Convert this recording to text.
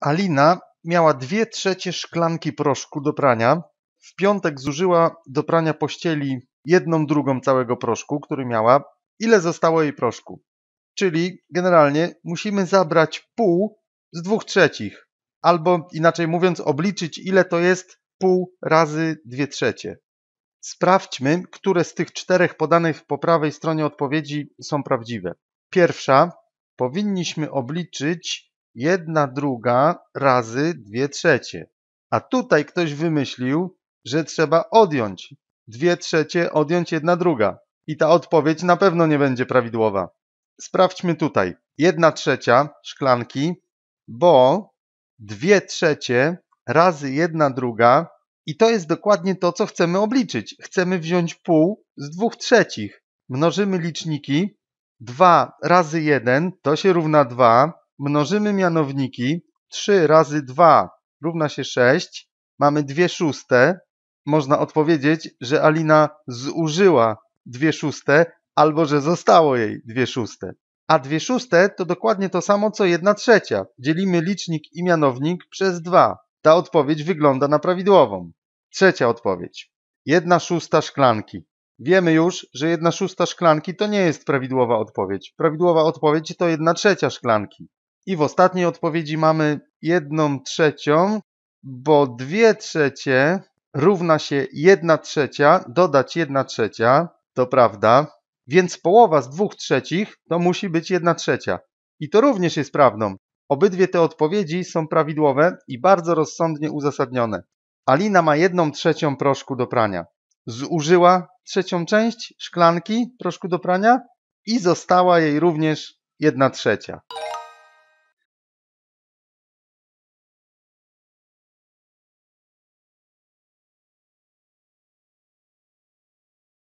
Alina miała dwie trzecie szklanki proszku do prania. W piątek zużyła do prania pościeli jedną drugą całego proszku, który miała. Ile zostało jej proszku? Czyli generalnie musimy zabrać pół z dwóch trzecich. Albo inaczej mówiąc, obliczyć ile to jest pół razy dwie trzecie. Sprawdźmy, które z tych czterech podanych po prawej stronie odpowiedzi są prawdziwe. Pierwsza, powinniśmy obliczyć 1 druga razy 2 trzecie. A tutaj ktoś wymyślił, że trzeba odjąć 2 trzecie, odjąć 1 druga. I ta odpowiedź na pewno nie będzie prawidłowa. Sprawdźmy tutaj. 1 trzecia szklanki, bo 2 trzecie razy 1 druga i to jest dokładnie to, co chcemy obliczyć. Chcemy wziąć pół z 2 trzecich. Mnożymy liczniki. 2 razy 1 to się równa 2. Mnożymy mianowniki. 3 razy 2 równa się 6. Mamy 2 szóste. Można odpowiedzieć, że Alina zużyła 2 szóste albo że zostało jej 2 szóste. A 2 szóste to dokładnie to samo co 1 trzecia. Dzielimy licznik i mianownik przez 2. Ta odpowiedź wygląda na prawidłową. Trzecia odpowiedź. 1 szósta szklanki. Wiemy już, że 1 szósta szklanki to nie jest prawidłowa odpowiedź. Prawidłowa odpowiedź to 1 trzecia szklanki. I w ostatniej odpowiedzi mamy jedną trzecią, bo dwie trzecie równa się jedna trzecia, dodać jedna trzecia, to prawda, więc połowa z dwóch trzecich to musi być jedna trzecia. I to również jest prawdą. Obydwie te odpowiedzi są prawidłowe i bardzo rozsądnie uzasadnione. Alina ma jedną trzecią proszku do prania. Zużyła trzecią część szklanki proszku do prania i została jej również jedna trzecia.